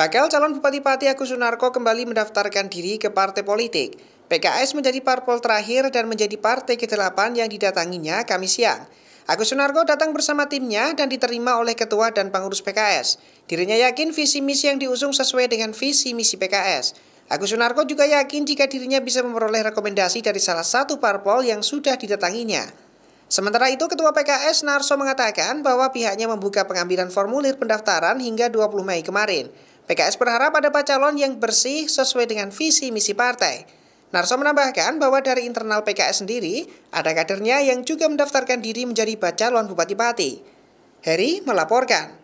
Bakal calon Bupati Pati Agus Sunarko kembali mendaftarkan diri ke partai politik. PKS menjadi parpol terakhir dan menjadi partai ke-8 yang didatanginya kami siang. Agus Sunarko datang bersama timnya dan diterima oleh ketua dan pengurus PKS. Dirinya yakin visi misi yang diusung sesuai dengan visi misi PKS. Agus Sunarko juga yakin jika dirinya bisa memperoleh rekomendasi dari salah satu parpol yang sudah didatanginya. Sementara itu, Ketua PKS Narso mengatakan bahwa pihaknya membuka pengambilan formulir pendaftaran hingga 20 Mei kemarin. PKS berharap ada pak calon yang bersih sesuai dengan visi misi partai. Narso menambahkan bahwa dari internal PKS sendiri, ada kadernya yang juga mendaftarkan diri menjadi pak calon Bupati Pati. Heri melaporkan.